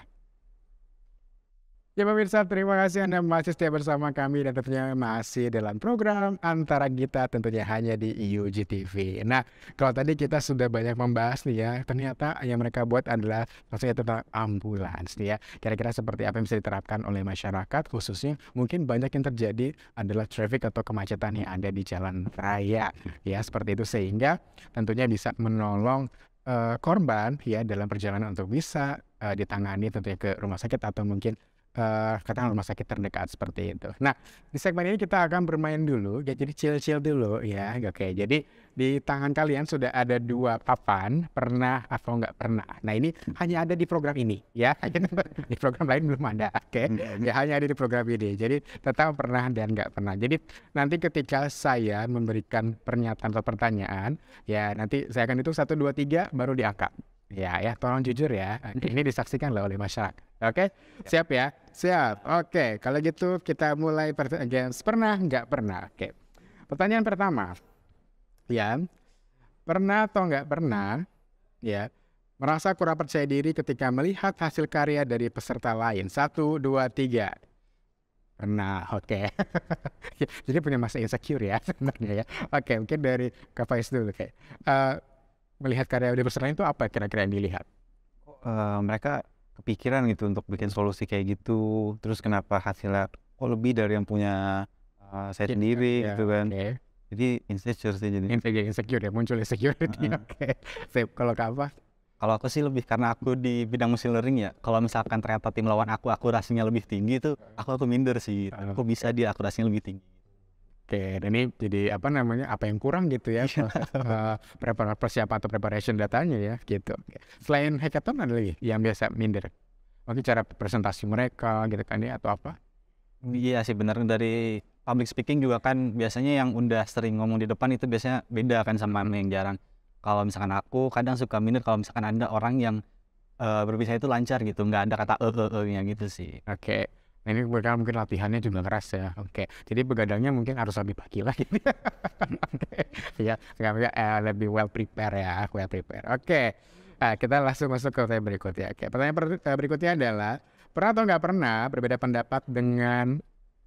Ya pemirsa, terima kasih Anda masih setia bersama kami dan tentunya masih dalam program Antara Kita tentunya hanya di e UGTV. Nah, kalau tadi kita sudah banyak membahas nih ya, ternyata yang mereka buat adalah maksudnya tentang ambulans nih ya. Kira-kira seperti apa yang bisa diterapkan oleh masyarakat khususnya mungkin banyak yang terjadi adalah traffic atau kemacetan yang ada di jalan raya. Ya, seperti itu sehingga tentunya bisa menolong uh, korban ya dalam perjalanan untuk bisa eh, ditangani tentunya ke rumah sakit atau mungkin uh, eh, katakan rumah sakit terdekat seperti itu. Nah di segmen ini kita akan bermain dulu, ya jadi chill-chill dulu ya. Oke, jadi di tangan kalian sudah ada dua papan, pernah atau nggak pernah. Nah ini hanya ada di program ini ya, iya. di program lain belum ada. Oke, iya, iya. ya hanya ada di program ini. Jadi tetap pernah dan nggak pernah. Jadi nanti ketika saya memberikan pernyataan atau pertanyaan, ya nanti saya akan itu satu dua tiga baru diangkat. Ya, ya, tolong jujur ya. Ini disaksikan loh oleh masyarakat. Oke, okay? siap ya, siap. Oke, okay. kalau gitu kita mulai pertanyaan. pernah nggak pernah. Oke, okay. pertanyaan pertama, ya, pernah atau nggak pernah, ya, merasa kurang percaya diri ketika melihat hasil karya dari peserta lain. Satu, dua, tiga. Pernah, oke. Okay. Jadi punya masa insecure ya sebenarnya ya. Oke, okay, mungkin dari Kak Faiz dulu. Oke. Okay. Uh, eh, melihat karya Universal lain itu apa kira-kira yang dilihat? Uh, mereka kepikiran gitu untuk bikin hmm. solusi kayak gitu. Terus kenapa hasilnya kok lebih dari yang punya uh, saya Kini, iya, sendiri ya, gitu kan? Okay. Jadi insecure sih jadi. Insecure, insecure ya muncul insecurity. Uh -huh. Oke. Okay. kalau Kalau apa? Kalau aku sih lebih karena aku di bidang machine learning ya. Kalau misalkan ternyata tim lawan aku akurasinya lebih tinggi itu, aku aku minder sih. Aku bisa dia akurasinya lebih tinggi. Oke, dan ini jadi apa namanya? Apa yang kurang gitu ya? uh, persiapan atau preparation datanya ya, gitu. Selain hackathon ada lagi yang biasa minder. Mungkin cara presentasi mereka gitu kan ya atau apa? Hmm, iya sih benar dari public speaking juga kan biasanya yang udah sering ngomong di depan itu biasanya beda kan sama yang jarang. Kalau misalkan aku kadang suka minder kalau misalkan ada orang yang uh, eh, berbicara itu lancar gitu, nggak ada kata eh eh eh gitu sih. Oke. Okay Nah, ini mereka mungkin latihannya juga keras ya oke okay. jadi begadangnya mungkin harus lebih pagi lah gitu okay. ya nggak eh, lebih well prepare ya well prepare oke okay. nah, kita langsung masuk ke pertanyaan berikutnya oke okay. pertanyaan berikutnya adalah pernah atau nggak pernah berbeda pendapat dengan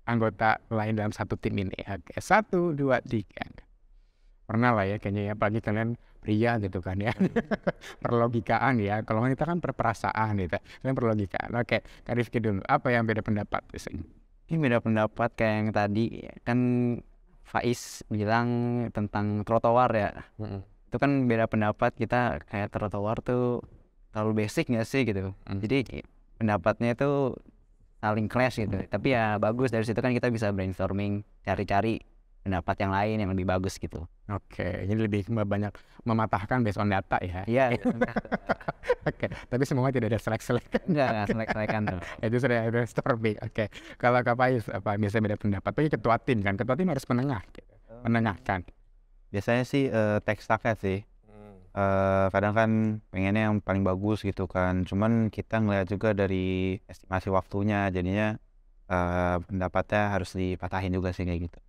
anggota lain dalam satu tim ini oke okay. satu dua tiga pernah lah ya kayaknya ya pagi kalian pria gitu kan ya hmm. perlogikaan ya kalau wanita kan perperasaan gitu kan perlogikaan oke karif dulu apa yang beda pendapat ini beda pendapat kayak yang tadi kan Faiz bilang tentang trotoar ya mm -hmm. itu kan beda pendapat kita kayak trotoar tuh terlalu basic gak sih gitu mm. jadi pendapatnya itu saling clash gitu. Hmm. Tapi ya bagus dari situ kan kita bisa brainstorming, cari-cari pendapat yang lain yang lebih bagus gitu. Oke, okay, jadi lebih banyak mematahkan based on data ya. Iya. Oke, okay. tapi semoga tidak ada selek-selekan. Enggak, enggak selek-selekan itu sudah ada storming. Oke. Okay. Kalau Kak Pais apa biasanya beda pendapat? Pokoknya ketua tim kan, ketua tim harus menengah. Gitu, oh. Menengahkan. Biasanya sih uh, tech stack-nya sih. Uh, kadang kan pengennya yang paling bagus gitu kan. Cuman kita ngeliat juga dari estimasi waktunya jadinya uh, pendapatnya harus dipatahin juga sih kayak gitu.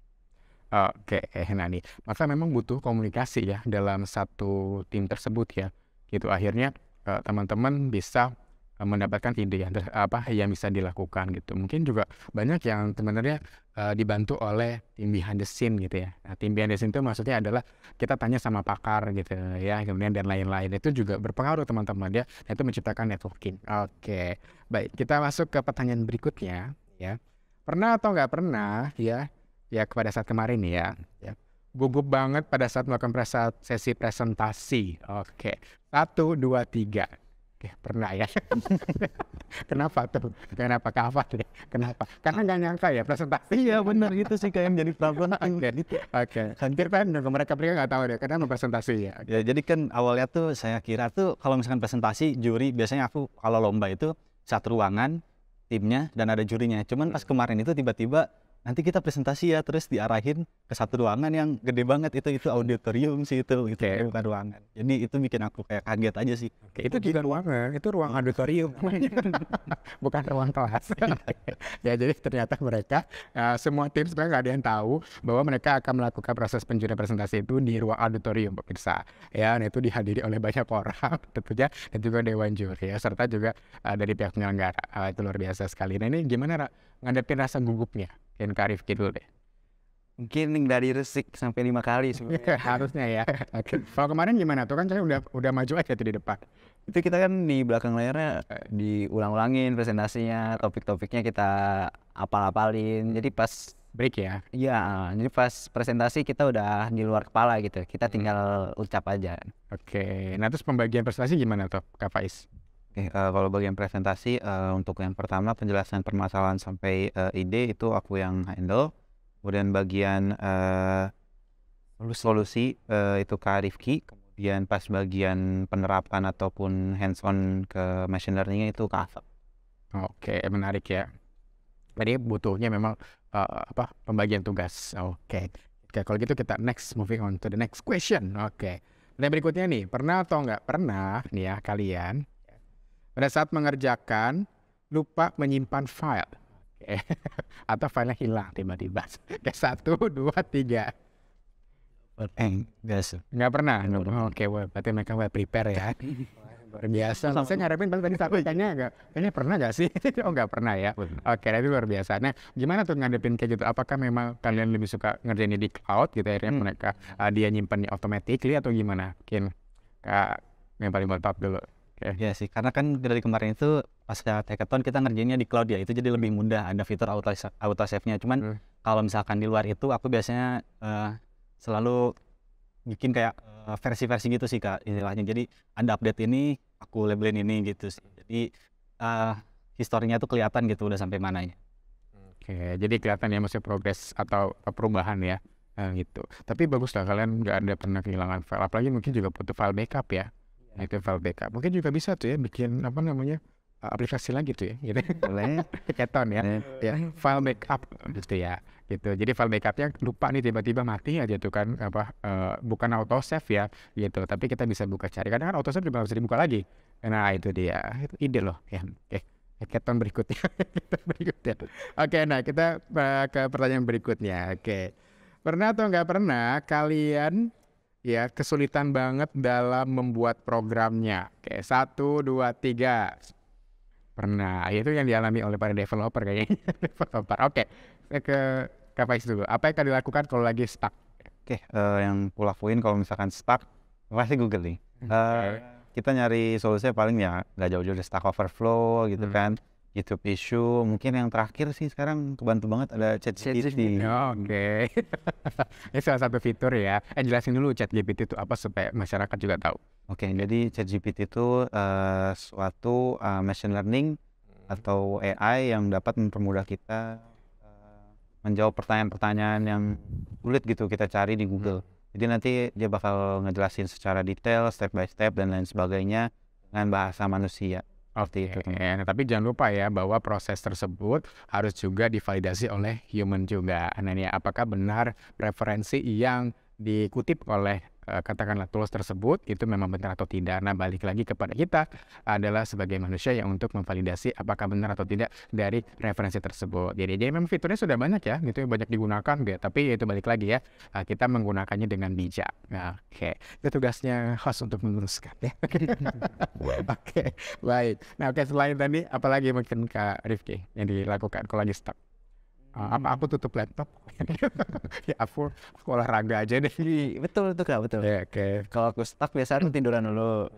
Oke, eh, nah nih, maka memang butuh komunikasi ya dalam satu tim tersebut ya. Gitu akhirnya eh, teman-teman bisa eh, mendapatkan ide yang apa yang bisa dilakukan gitu. Mungkin juga banyak yang sebenarnya eh, dibantu oleh tim behind the scene gitu ya. Nah, tim behind the scene itu maksudnya adalah kita tanya sama pakar gitu ya, kemudian dan lain-lain. Itu juga berpengaruh teman-teman ya. Nah, itu menciptakan networking. Oke. Baik, kita masuk ke pertanyaan berikutnya ya. Pernah atau nggak pernah ya ya kepada saat kemarin ya. ya. Gugup banget pada saat melakukan presa, sesi presentasi. Oke, satu, dua, tiga. Oke, pernah ya. Kenapa tuh? Kenapa kafat ya? Kenapa? Karena nggak nyangka ya presentasi. Iya benar itu sih kayak menjadi problem. Oke, oke. Hampir kan mereka mereka nggak tahu deh karena mau presentasi ya. Okay. Ya jadi kan awalnya tuh saya kira tuh kalau misalkan presentasi juri biasanya aku kalau lomba itu satu ruangan timnya dan ada jurinya. Cuman pas kemarin itu tiba-tiba nanti kita presentasi ya terus diarahin ke satu ruangan yang gede banget itu itu auditorium sih itu itu okay. bukan ruangan jadi itu bikin aku kayak kaget aja sih okay, itu bukan gitu. ruangan itu ruang auditorium bukan ruang kelas iya. ya jadi ternyata mereka uh, semua tim sebenarnya nggak ada yang tahu bahwa mereka akan melakukan proses penjualan presentasi itu di ruang auditorium pemirsa ya dan itu dihadiri oleh banyak orang tentunya dan juga dewan juri ya serta juga uh, dari pihak penyelenggara uh, itu luar biasa sekali nah ini gimana ngadepin rasa gugupnya Ken Karif gitu deh. Mungkin dari Resik sampai lima kali sebenarnya. Harusnya ya. Oke. Kalau kemarin gimana tuh kan saya udah udah maju aja tuh di depan. Itu kita kan di belakang layarnya eh, diulang-ulangin presentasinya, topik-topiknya kita apal-apalin. Jadi pas break ya. Iya, eh, jadi pas presentasi kita udah di luar kepala gitu. Kita tinggal ucap aja. Oke. Nah, terus pembagian presentasi gimana tuh, Kak Faiz? Oke, uh, kalau bagian presentasi, uh, untuk yang pertama penjelasan permasalahan sampai, uh, ide itu aku yang handle. Kemudian bagian, uh, solusi, uh, itu Kak Rifki. Kemudian pas bagian penerapan ataupun hands on ke machine learning itu Kak Asep. Oke, menarik ya. Jadi butuhnya memang, uh, apa, pembagian tugas. Oke. Oke, kalau gitu kita next, moving on to the next question. Oke. Nah berikutnya nih, pernah atau nggak pernah nih ya kalian pada saat mengerjakan, lupa menyimpan file. Okay. Atau filenya hilang tiba-tiba. kayak satu, dua, tiga. Eh, biasa. Nggak pernah. Oke, okay, well, berarti mereka well prepare ya. luar biasa. Sama. Saya ngarepin pas tadi tapi tanya iya. enggak. ini pernah nggak sih? oh nggak pernah ya. Oke, okay, itu luar biasa. Nah, gimana tuh ngadepin kayak gitu? Apakah memang kalian lebih suka ngerjainnya di cloud gitu akhirnya hmm. mereka uh, dia nyimpan di automatically atau gimana? Mungkin Kak yang paling mantap dulu. Okay. Ya sih, karena kan dari kemarin itu pas saat hackathon kita ngerjainnya di cloud ya, itu jadi lebih mudah ada fitur auto auto save-nya. Cuman hmm. kalau misalkan di luar itu aku biasanya uh, selalu bikin kayak eh, versi-versi uh, gitu sih kak istilahnya. Jadi ada update ini, aku labelin ini gitu. Sih. Jadi uh, historinya tuh kelihatan gitu udah sampai mananya. Oke, okay, jadi kelihatan ya masih progres atau perubahan ya. gitu. Tapi bagus lah kalian nggak ada pernah kehilangan file. Apalagi mungkin juga butuh file backup ya itu iya. File backup. Mungkin juga bisa tuh ya bikin apa namanya eh, aplikasi lagi tuh ya, gitu. Keton ya, ya. ya file backup gitu ya, gitu. Jadi file backupnya lupa nih tiba-tiba mati aja tuh kan apa uh, bukan auto save ya, gitu. Tapi kita bisa buka cari. Kadang kan auto save juga bisa dibuka lagi. Nah itu dia, itu ide loh ya. Oke. Hackathon berikutnya, kita berikutnya. Oke, nah kita eh, ke pertanyaan berikutnya. Oke, pernah atau nggak pernah kalian ya kesulitan banget dalam membuat programnya. Oke, satu, dua, tiga. Pernah, ya, itu yang dialami oleh para developer kayaknya. Oke, saya ke Kak dulu. Apa yang akan dilakukan kalau lagi stuck? Oke, uh, yang pula poin kalau misalkan stuck, pasti Google nih. Uh, hmm, okay. Eh, kita nyari solusinya paling ya nggak jauh-jauh dari Stack Overflow gitu hmm. kan YouTube issue, mungkin yang terakhir sih sekarang kebantu banget ada chat ChatGPT. Oh, Oke, okay. ini salah satu fitur ya. Eh jelasin dulu ChatGPT itu apa supaya masyarakat juga tahu. Oke, okay, jadi ChatGPT itu uh, suatu uh, machine learning hmm. atau AI yang dapat mempermudah kita uh, menjawab pertanyaan-pertanyaan yang sulit gitu kita cari di Google. Hmm. Jadi nanti dia bakal ngejelasin secara detail, step by step dan lain sebagainya dengan bahasa manusia. Oke, okay. Gitu. tapi jangan lupa ya bahwa proses tersebut harus juga divalidasi oleh human juga. Nah, ini apakah benar referensi yang dikutip oleh Eh, katakanlah tools tersebut itu memang benar atau tidak. Nah, balik lagi kepada kita adalah sebagai manusia yang untuk memvalidasi apakah benar atau tidak dari referensi tersebut. Jadi, jadi memang fiturnya sudah banyak ya, gitu banyak digunakan gitu. Tapi itu balik lagi ya, eh, kita menggunakannya dengan bijak. Nah, Oke, okay. itu tugasnya host untuk meluruskan ya. Oke, okay. baik. Nah, oke okay, selain tadi, apalagi mungkin Kak Rifki yang dilakukan kalau lagi stuck? uh, apa aku tutup laptop ya aku, aku olahraga aja deh betul tuh, kak betul ya yeah, okay. kalau aku stuck biasa aku tiduran dulu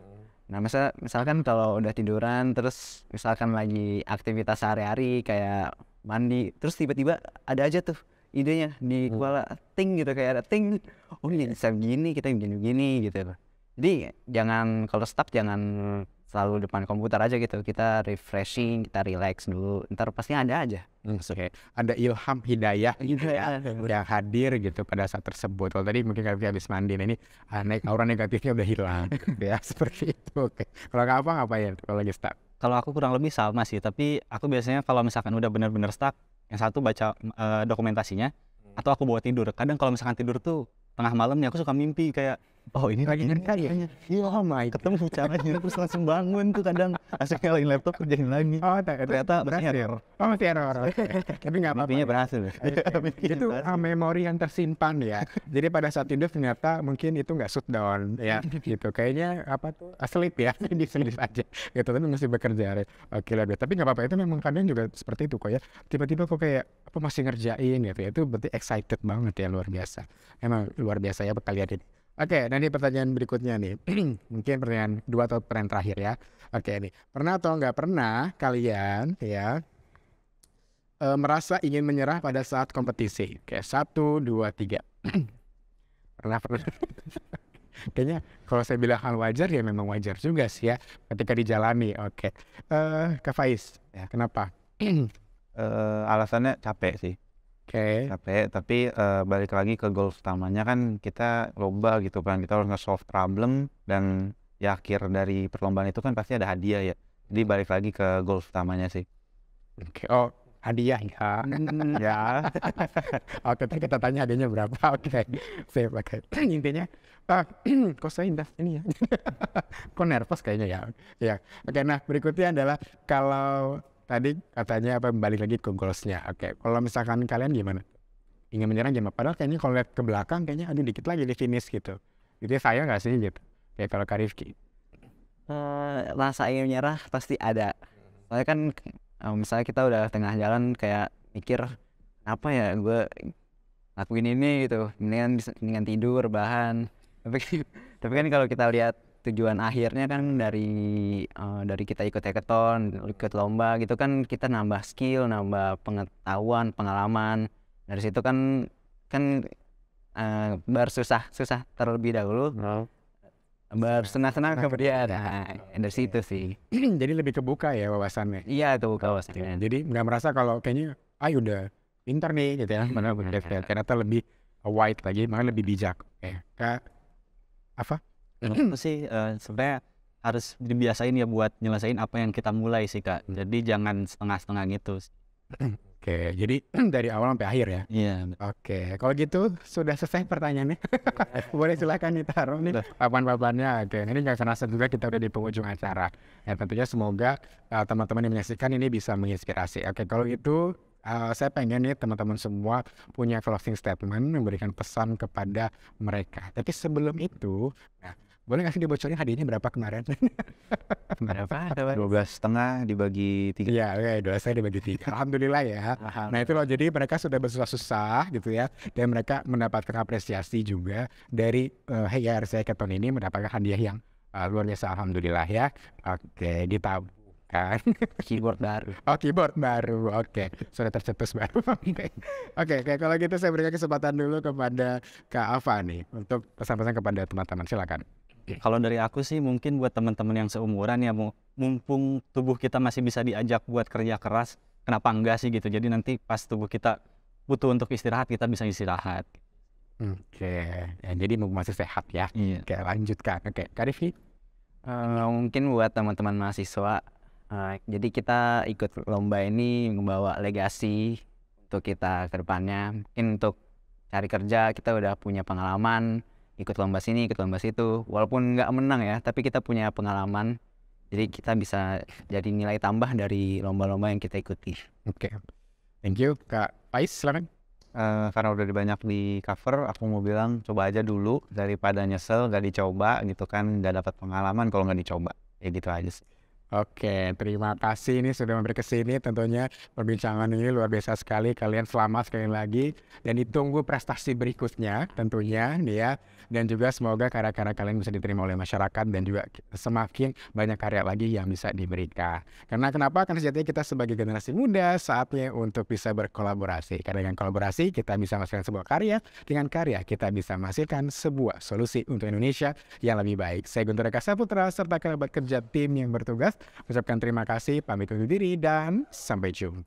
nah masa misalkan kalau udah tiduran terus misalkan lagi aktivitas sehari-hari kayak mandi terus tiba-tiba ada aja tuh idenya di hmm. kepala ting gitu kayak ada ting oh ini iya. bisa begini kita begini gini gitu jadi jangan kalau stuck jangan selalu depan komputer aja gitu kita refreshing kita relax dulu ntar pasti ada aja hmm, oke okay. ada ilham hidayah gitu ya yang hadir gitu pada saat tersebut kalau tadi mungkin kalau habis mandi nah, ini aneh aura negatifnya udah hilang ya seperti itu oke okay. kalau apa ngapain kalau lagi stuck kalau aku kurang lebih sama sih tapi aku biasanya kalau misalkan udah bener-bener stuck yang satu baca uh, dokumentasinya hmm. atau aku bawa tidur kadang kalau misalkan tidur tuh tengah malamnya aku suka mimpi kayak Oh ini lagi ngerti kayaknya Iya, oh my Ketemu caranya, terus langsung bangun tuh kadang Asik ngelain laptop, kerjain lagi Oh ternyata berhasil. error Oh masih error, tapi nggak apa-apa Mimpinya ya. berhasil Itu ah, memori yang tersimpan ya Jadi pada saat tidur ternyata mungkin itu nggak shutdown ya gitu Kayaknya apa tuh, asleep ya, di sleep aja gitu Tapi masih bekerja Oke lah, tapi nggak apa-apa, itu memang kadang juga seperti itu kok ya Tiba-tiba kok kayak apa masih ngerjain gitu ya Itu berarti excited banget ya, luar biasa Emang luar biasa ya kalian ini Oke, nah nanti pertanyaan berikutnya nih. Mungkin pertanyaan dua atau pertanyaan terakhir ya. Oke ini pernah atau nggak pernah kalian ya e, merasa ingin menyerah pada saat kompetisi? Oke, satu, dua, tiga. pernah pernah. Kayaknya kalau saya bilang hal wajar ya memang wajar juga sih ya ketika dijalani. Oke, okay. Eh, Kak Faiz, ya. kenapa? e, alasannya capek sih Oke. Capek, tapi, uh, balik lagi ke goal utamanya kan kita lomba gitu kan, kita harus nge-solve problem dan ya akhir dari perlombaan itu kan pasti ada hadiah ya. Jadi balik lagi ke goal utamanya sih. Oke, oh hadiah ya? Hmm, ya. Oke, ntar kita tanya hadiahnya berapa, oke. pakai. Okay. Intinya, ah, eee, kok saya indah ini ya? Kok nervous kayaknya ya? Ya. oke. Nah berikutnya adalah kalau tadi katanya apa balik lagi ke goalsnya oke kalau misalkan kalian gimana ingin menyerang gimana padahal kayaknya kalau lihat ke belakang kayaknya aduh dikit lagi di finish gitu itu saya nggak sih gitu kayak kalau Karifki uh, eh, rasa ingin menyerah pasti ada soalnya kan um, misalnya kita udah tengah jalan kayak mikir apa ya gue lakuin ini gitu mendingan bisa mendingan tidur bahan tapi tapi kan kalau kita lihat tujuan akhirnya kan dari uh, dari kita ikut hackathon, ikut lomba gitu kan kita nambah skill, nambah pengetahuan, pengalaman. Dari situ kan kan uh, bersusah susah terlebih dahulu. No. Bersenang-senang kemudian. Nah, dari situ sih. Jadi lebih kebuka ya wawasannya. Iya, itu wawasannya. Jadi nggak merasa kalau kayaknya ah udah pintar nih gitu ya. Mana ternyata lebih wide lagi, makanya lebih bijak. Oke. Okay. Apa? itu sih uh, sebenarnya harus dibiasain ya buat nyelesain apa yang kita mulai sih kak. Hmm. Jadi jangan setengah-setengah gitu. Oke, jadi dari awal sampai akhir ya. Iya. Yeah. Oke, kalau gitu sudah selesai pertanyaannya. Boleh silahkan ditaruh nih papan-papannya. Oke, ini nggak sana juga kita udah di penghujung acara. Ya tentunya semoga uh, teman-teman yang menyaksikan ini bisa menginspirasi. Oke, kalau gitu uh, saya pengen nih teman-teman semua punya closing statement memberikan pesan kepada mereka. Tapi sebelum itu, nah, boleh nggak sih dibocorin hadiahnya berapa kemarin? berapa? Dua belas setengah dibagi tiga. Iya, oke, iya, dua setengah dibagi tiga. Alhamdulillah ya. Alhamdulillah. Nah itu loh, jadi mereka sudah bersusah-susah gitu ya, dan mereka mendapatkan apresiasi juga dari uh, eh, HR saya saya keton ini mendapatkan hadiah yang uh, luar biasa. Alhamdulillah ya. Oke, ditabung kan keyboard baru oh keyboard baru oke okay. sudah tercetus baru oke okay. oke okay, kalau gitu saya berikan kesempatan dulu kepada Kak Ava nih untuk pesan-pesan kepada teman-teman silakan kalau dari aku sih mungkin buat teman-teman yang seumuran ya mumpung tubuh kita masih bisa diajak buat kerja keras, kenapa enggak sih gitu. Jadi nanti pas tubuh kita butuh untuk istirahat kita bisa istirahat. Oke, okay. ya, jadi masih sehat ya. Iya. Oke, lanjutkan. Oke, Kak Karifi. Uh, eh, mungkin buat teman-teman mahasiswa, uh, jadi kita ikut lomba ini membawa legasi untuk kita ke depannya. Mungkin untuk cari kerja kita udah punya pengalaman, ikut lomba sini ikut lomba situ walaupun nggak menang ya tapi kita punya pengalaman jadi kita bisa jadi nilai tambah dari lomba-lomba yang kita ikuti oke okay. thank you kak Pais selamat. Uh, eh, karena udah banyak di cover, aku mau bilang coba aja dulu daripada nyesel gak dicoba gitu kan, gak dapat pengalaman kalau nggak dicoba. Ya gitu aja sih. Oke, terima kasih ini sudah memberi kesini. Tentunya perbincangan ini luar biasa sekali. Kalian selamat sekali lagi dan ditunggu prestasi berikutnya tentunya ya. Dan juga semoga karya-karya kalian bisa diterima oleh masyarakat dan juga semakin banyak karya lagi yang bisa diberikan. Karena kenapa? Karena sejatinya kita sebagai generasi muda saatnya untuk bisa berkolaborasi. Karena dengan kolaborasi kita bisa menghasilkan sebuah karya, dengan karya kita bisa menghasilkan sebuah solusi untuk Indonesia yang lebih baik. Saya Guntur Eka Saputra serta kerabat kerja tim yang bertugas Ucapkan terima kasih, pamit undur diri, dan sampai jumpa.